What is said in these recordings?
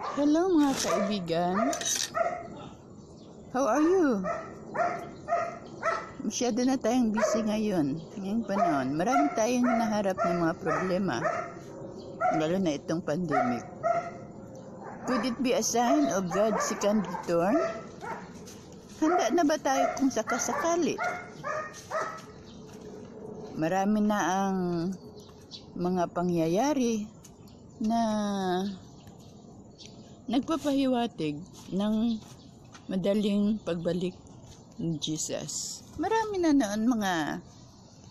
Hello mga kaibigan. How are you? Masyado na tayong busy ngayon. Ngayong panahon, marami tayong naharap ng mga problema. Lalo na itong pandemic. Could it be a sign of God's second return? Handa na ba tayo kung sakasakali? Marami na ang mga pangyayari na nagpapahiwatig ng madaling pagbalik ni Jesus. Marami na noon mga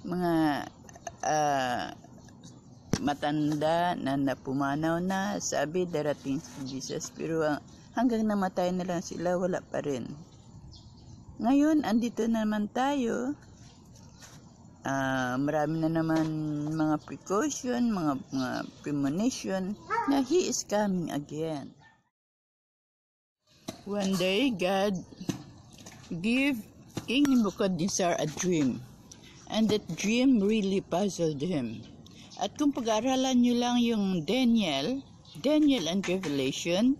mga uh, matanda na napumanaw na sabi darating si Jesus pero ah, hanggang namatay na lang sila wala pa rin. Ngayon, andito naman tayo. Uh, marami na naman mga precaution, mga, mga premonition na He is coming again. One day, God gave King Nebuchadnezzar a dream. And that dream really puzzled him. At kung pag-aralan nyo lang yung Daniel, Daniel and Revelation,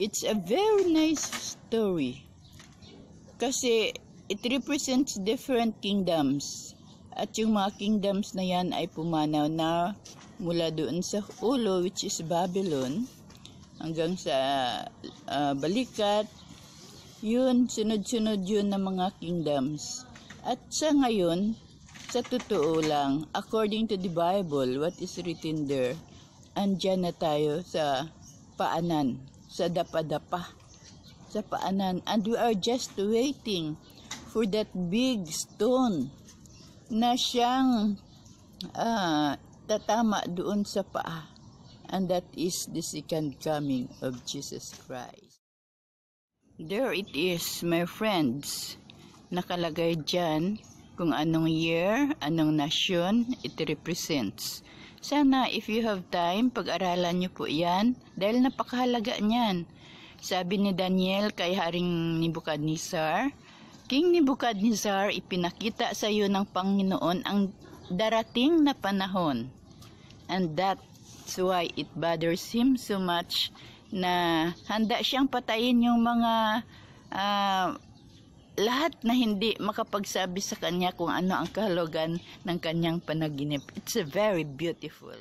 it's a very nice story. Kasi it represents different kingdoms. At yung mga kingdoms na yan ay pumanaw na mula doon sa ulo which is Babylon hanggang sa uh, balikat. Yun, sunod-sunod yun ng mga kingdoms. At sa ngayon, sa totoo lang, according to the Bible, what is written there, andyan na tayo sa paanan, sa dapa-dapa sa paanan. And we are just waiting for that big stone na siyang uh, tatama doon sa paa and that is the second coming of Jesus Christ. There it is, my friends. Nakalagay dyan kung anong year, anong nasyon it represents. Sana if you have time, pag-aralan niyo po yan dahil napakahalaga niyan. Sabi ni Daniel kay Haring Nebuchadnezzar, King Nebuchadnezzar, ipinakita sa iyo ng Panginoon ang darating na panahon. And that That's why it bothers him so much na handa siyang patayin yung mga uh, lahat na hindi makapagsabi sa kanya kung ano ang kahulugan ng kanyang panaginip. It's a very beautiful